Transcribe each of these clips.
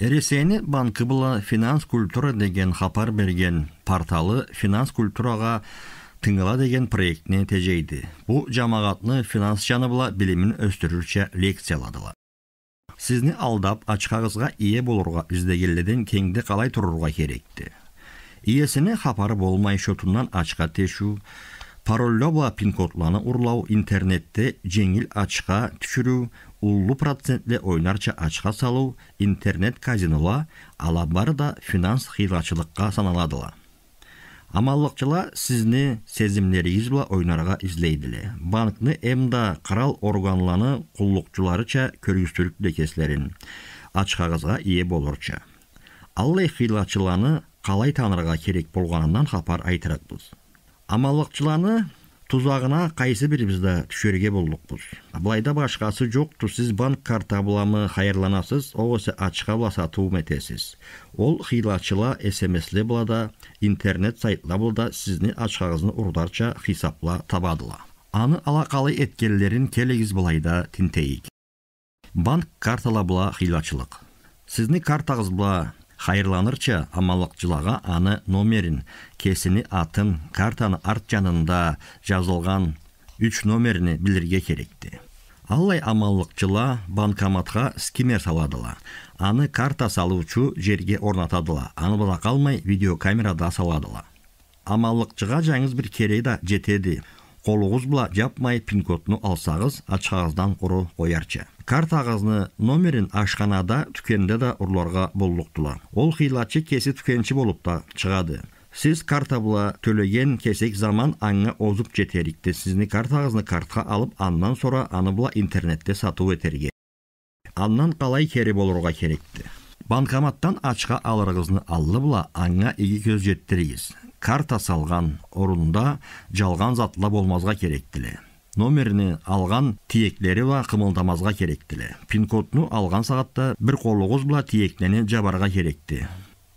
Ресейне банкы була финанс культура деген хапар берген порталы финанс культураға тыңыла деген проектіне тежейді. Бу жамағатны финанс жаны була билимин өстүрүрчө лекцияладыла. Сизни алдап ачкагызга ие болырға издегенлерден кеңде қалай турурга керекті. Иесине хапары болмай шотыннан ачка тешу – паролдөө ба пин кодуларны ұрлау интернетте жеңил ачка түшүрүү ұллы процентле ойнарча ачка салуу интернет казинола ала баары да финанс хыйлачылыкка саналадыла амаллыкчыла сизни сезимлериңиз менен ойнарга издейдиле банкны эмда карал органланы куллукчуларыча көргүстүрүп декеслерин ачкагызга ээ болорча аллай хыйлачыларны калай таанырга керек болганынан хабар айтыракпыз амалыкчыланы қайсы тузагына кайсы түшерге түшөргө болдукпуз былайда башкасы жокту сиз банк карта буламы кайырланасыз огосе ачка була сатуу этесиз ол хыйлачыла смсле да интернет сайтла булда сиздин ачкаңызды урдарча хисапла табадыла аны алакалы эткерлерин келигиз былайда тинтейик банк картала була хыйлачылык сиздин картаңыз хайырланырча амалық аны номерін, кесини атын картаны арт жанында жазылган үч номерини билдирге керекти Аллай жыла банкоматка скимер саладыла аны карта салуучу жерге орнатадыла аны бала калмай видеокамерада саладыла жыға жаңыз бир керей да жетеди колуңуз жапмай пин кодну алсаңыз ачкагыздан куру коярчы карта кагазыны номерин ашқанада түкенде да урларга болдуктула ол хыйлачы кеси түкенчи болуп та чыгады Сіз карта була төлөгөн кесек заман озып озуп Сізіні карта картагызны картка алып андан сора аны була интернетте сату этерге Аннан қалай кери болорга керекті. банкоматтан ачка алырыгызны аллы була аңа егі көз жеттиригиз карта салган орунда жалган затла болмазга керектиле номеріне алған тиектері ба кымылдамазга керектілі пин-кодну алған сағатта бір қолуғыз бұла тиектені жабарға керекті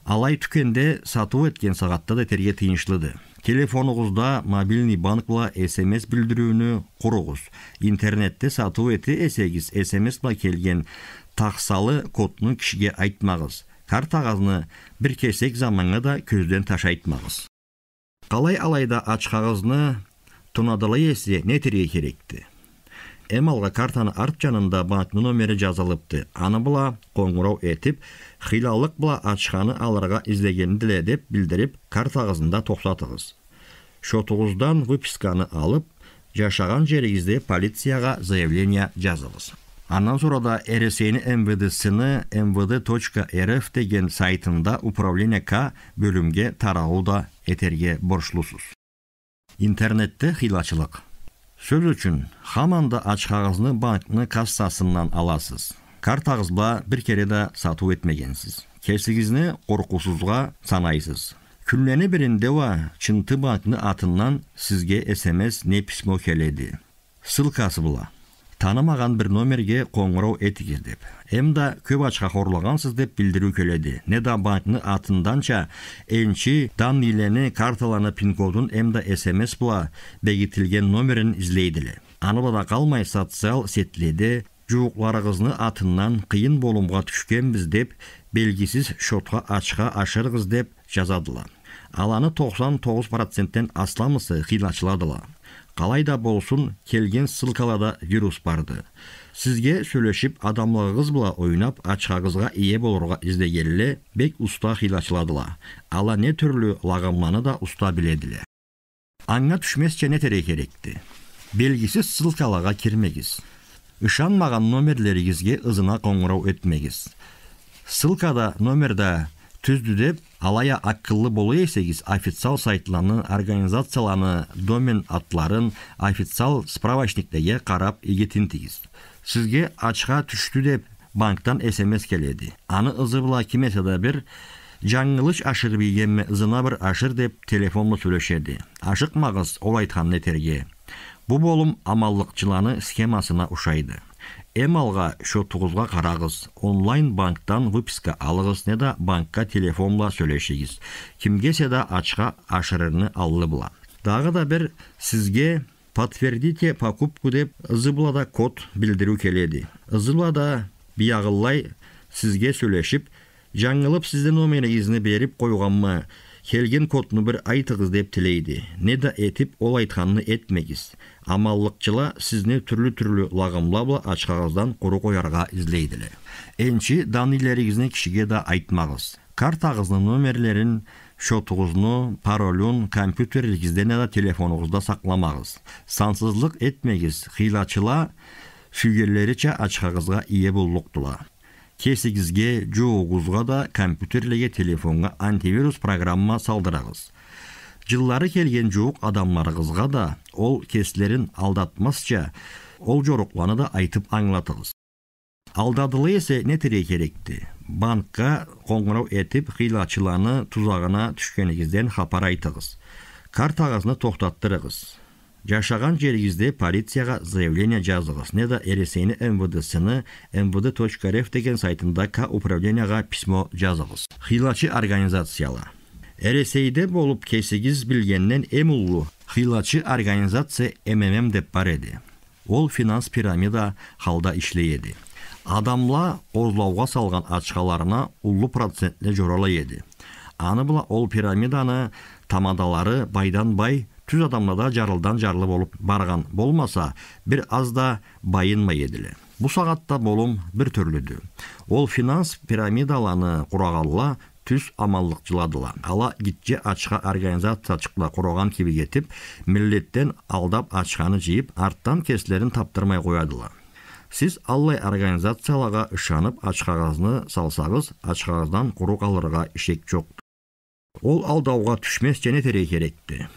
алай түкенде сату өткен сағатта да терге тыйынчылыды телефонуңузда мобильный банк SMS смс билдирүүнү құрығыз. интернетте сатуу өті эсегиз смс бұла келген таксалы кодну кишиге айтмагыз картагазны бир кесек заманга да көздөн ташайтмагыз қалай алайда ачқағызны, тунадылы есе нетере керекті. эми картаны арт жанында банк номери жазылыпты аны була коңгуроо этип хыйлалык була ачканы аларга издегенделе деп билдирип картағызында токтотуңуз шотуңуздан выписканы алып жашаған жеріңізде полицияға заявление жазыңыз андан sonra да рсни мвд точка рф деген сайтында управление к бөлімге тараууда да етерге интернетте хилачылык сөз үчүн хаманда ач кагазды банктын кассасынан аласыз картагызба бир кере да сатуу этмегенсиз кесигизни коркуусузга санайсыз күнүнө биринде ва чынты банкны атынан сизге смс не письмо келеди ссылкасы була Танымаған бір номерге коңгуроо этиңиз деп эм көп көп ачкакорлогансыз деп билдирүү келеди неда банкны атынданча энчи данныйлени карталаны пин кодун эмда смс була бекитилген номерин издейт эле да калмай социал сетлерде жуукларыңыздын атынан кыйын болумга түшкөнбүз деп белгисиз счетко ачка ашырғыз деп жазадыла Аланы аны токсон тогуз проценттен қалайда болсын келген сылқалада вирус барды сізге сүйлөшүп адамлыгыңыз була ойнап ачкагызга ие болорго издегелле бек уста хилачыладыла ала не түрлі лагамланы да уста біледіле Аңа түшмес не тере керекти белгисиз сылқалаға кирмегиз ышанмаган номерлериңизге ызына коңгуроо этмегиз Сылкада номерда түздүдеп алая акыллы болуу эсегиз официал сайтларны организацияларны домен аттарын официал справочниктерге карап ийгетинтиңиз сизге ачка түштү деп банктан смс келеди аны ызыбыла кимесе да бир жаңылыш ашырып ийгенме ызына бир ашыр деп телефондо сүйлөшеди ашыкмагыз ол айтканын этерге бу болум амаллыкчыларны схемасына ушайды алга счетуңузга карагыз онлайн банктан выписка алыгыз не да банкка телефонла сүйлөшүңүз кимгесе да ачка ашырыны аллы була дагы да бир сизге подтвердите покупку деп ызыблада код билдирүү келеди ызыблада сізге сизге сүйлөшүп жаңылып сиздин номериңизди берип койгонму келген кодны бір айтығыз деп тілейді. не да етіп ол айтканын этмегиз амаллыкчыла сізіне түрлі түрлі лагымлабла ач кагаздан куру коярга іздейділе энчи данилериңизни кішіге да айтмагыз номерлерін номерлерин шотуңузну паролун компьютериңизде жана телефонуңузда сақламағыз. сансызлык этмегиз хыйлачыла сүйгерлериче ачкагызга ие болдуктула кесигизге жоогузга да компьютерлеге телефонға антивирус программа салдырабыз жыллары келген жуук адамларыбызга да ол кесилерин алдатмасча ол жорукланы да айтып аңлатабыз алдадылы эсе тере керекти банкка коңгуроо этип қилачыланы тузагына түшкөнүңүздөн хабар айтыңыз картагызны токтоттуруңуз жашаған жериңизде полицияға заявление жазыңыз да эресени мвдсыны mvd.rf деген сайтында к управленияга письмо жазыңыз хилачы организациялар эресейде болып кесигиз билгенден эм улуу хилачы организация ммм деп бар эди ол финанс пирамида халда ішлейеді. адамла озлоого салган ачкаларына улуу процентле жоролай эди аны була ол пирамиданы тамадалары байдан бай түз адамна да жарылдан жарылы болып барған болмаса бір азда да байынмай еділі бұл сағатта болым бір түрліді ол финанс пирамидаланы құрағалла түз амаллық жыладыла ала гитче ачқа организация құраған кебі кетіп миллеттен алдап ачқаны жиып арттан кеслерін таптырмай қоядыла сіз аллай организацияларға ышанып ачқағазны салсаңыз ачқағаздан куру қалырға шек жоқ ол алдауға түшмес және тере керекті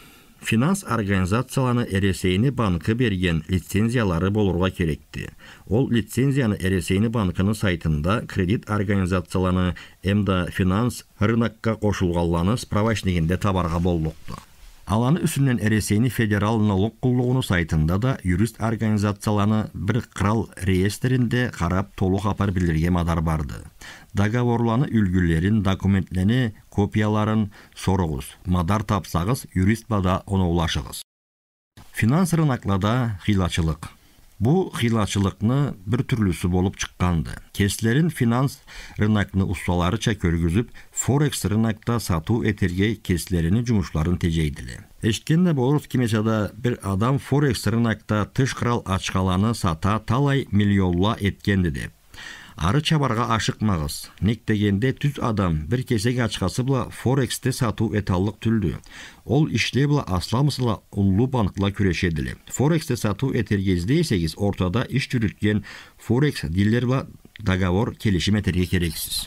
финанс организацияланы эресейни банкы берген лицензиялары болурга керекти ол лицензияны эресейни банкінің сайтында кредит организацияланы эмда финанс рынокка кошулганланы справочнигинде табарга болмокту аланы үсүнүн әресені федерал налог кулугуну сайтында да юрист организацияланы бир кырал реестринде карап толук апар билирге мадар барды договорланы үлгілерін, документлени копияларын сорогуз мадар тапсагыз юрист бада оноулашыгыз финанс ақлада қилачылық. Бу қилачылықны бір түрлісі болып шыққанды. Кеслерін финанс рынакны ұстылары ча көргізіп, Форекс рынакта сату етерге кеслеріні жұмышларын тежейділі. Ешкенде болырыз кемеседа бір адам Форекс рынакта тыш қырал ашқаланы сата талай миллионла еткенді деп ары чабарға ашықмағыз нектегенде түз адам бір кесек ачкасы бұла форексте сату эталлык түлдү ол иште бұла асламысыла улуу банкла күрешеділі форексте сату этергезде эсегиз ортада иш жүрүткөн форекс дилер бұла договор келишим этерге керексіз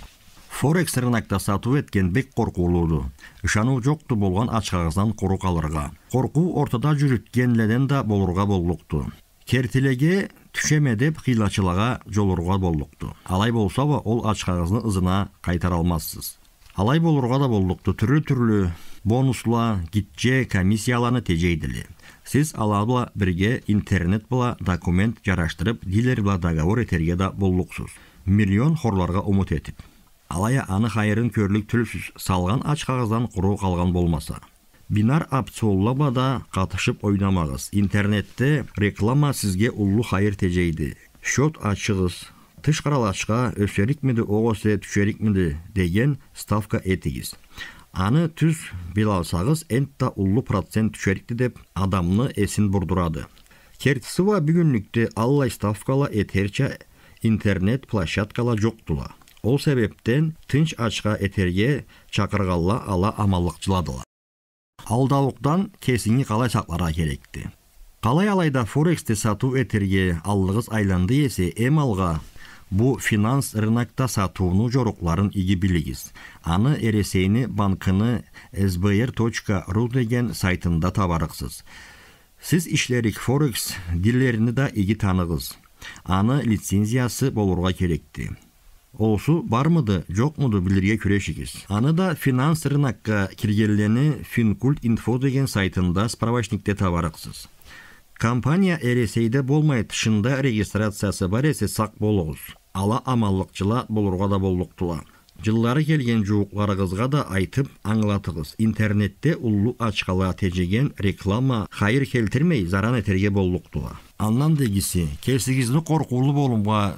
форекс рынокта сатуу эткен бек коркуулууду ышануу жокту болгон ачкагыздан куру калырга коркуу ортада жүрүткенледен да болурга болдықты кертилеге түшеме деп кыйлачылага жолурга болдукту алай болсо ол ачкагыңыздын ызына кайтара алмассыз алай болурга да болдукту түрлі түрлүү бонусла гитже комиссияланы эле сиз бла бирге интернет бла документ жараштырып дилер бла договор этерге да болдуксуз миллион хорларга умут этип алая аны хайрын көрлүк түлсүз салган ач куру калган болмаса Бинар да катышып ойномагыз Интернетте реклама сизге улуу хайыр тежейди. Счет ачыгыз. Тыш каралачка өсөрикмиди, огосо түшөрикмиди деген ставка этигиз. Аны түз бил алсагыз, энтта улуу процент түшөрикти деп адамны эсин бурдурады. Кертсыва бүгүнлүктө аллай ставкала этерча интернет площадкала жоктула. Ол себептен тынч ачка этерге чакыргала ала амаллыкчыладыла. Алдауықтан кесіңі қалай сақлара керекті қалай алайда форексте сату этерге аллығыз айланды есе эм алға бұл финанс рынокта сатууну жорукларын иги билигиз аны эресейни банкыны sbr.ru деген сайтында табарықсыз сіз ишлерик форекс дилерини да иги таныгыз аны лицензиясы болурга керекти оусу бармыды жокмуду муду билирге күрөшүбүз аны да финанс рынокко киргенлени финкульт инфо деген сайтында справочникте табарыксыз компания эресейде болмайт шында регистрациясы бар эсе сак болуңуз ала амаллықчыла болурга да болуктула жыллары келген жуукларыңызга да айтып аңылатығыз. интернетте улуу ачкала тежеген реклама хайыр келтирмей заран этерге болдуктула андан дегиси келсигизди коркуулуу болумга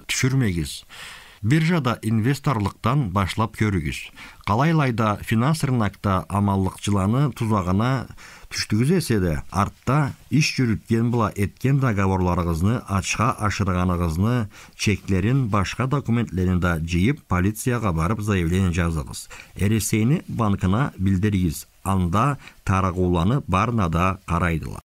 биржада инвесторлуктан башлап көрүңүз калайлайда финанс рынокта амаллык жыланы тузагына түштүңүз эсе артта иш жүрүткөн була эткен договорлоруңузду ачка ашырганыңызды чектерин башка документтерин да жыйып полицияга барып заявление жазыңыз эресени банкына билдириңиз анда тарагууланы барына да карайдылар